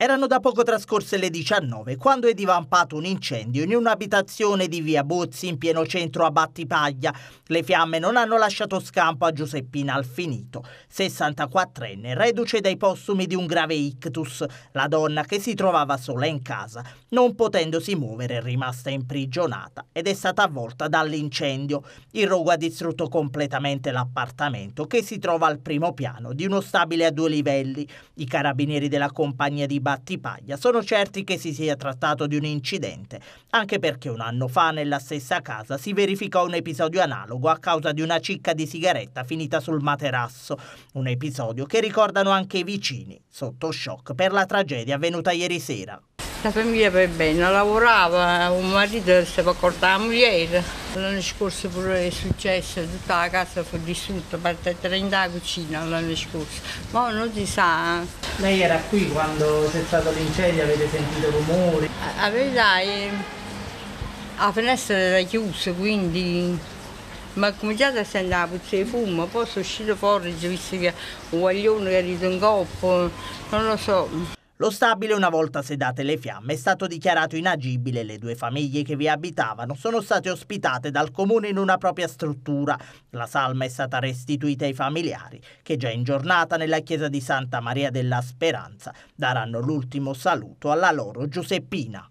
Erano da poco trascorse le 19 quando è divampato un incendio in un'abitazione di via Bozzi in pieno centro a Battipaglia. Le fiamme non hanno lasciato scampo a Giuseppina Alfinito, 64enne, reduce dai postumi di un grave ictus, la donna che si trovava sola in casa, non potendosi muovere è rimasta imprigionata ed è stata avvolta dall'incendio. Il rogo ha distrutto completamente l'appartamento che si trova al primo piano di uno stabile a due livelli. I carabinieri della compagnia di Battipaglia sono certi che si sia trattato di un incidente, anche perché un anno fa nella stessa casa si verificò un episodio analogo a causa di una cicca di sigaretta finita sul materasso, un episodio che ricordano anche i vicini, sotto shock per la tragedia avvenuta ieri sera. La famiglia per bene, lavorava, un marito si stava portando la moglie. L'anno scorso pure è successo, tutta la casa fu distrutta, parte 30 cucina l'anno scorso. Ma non si sa. Lei era qui quando c'è stato l'incendio, avete sentito rumori? La verità è la finestra era chiusa, quindi ma ho cominciato a sentire la puzza di fumo, poi sono uscito fuori, ho visto che un guaglione che era in coppa, non lo so. Lo stabile, una volta sedate le fiamme, è stato dichiarato inagibile le due famiglie che vi abitavano sono state ospitate dal comune in una propria struttura. La salma è stata restituita ai familiari, che già in giornata nella chiesa di Santa Maria della Speranza daranno l'ultimo saluto alla loro Giuseppina.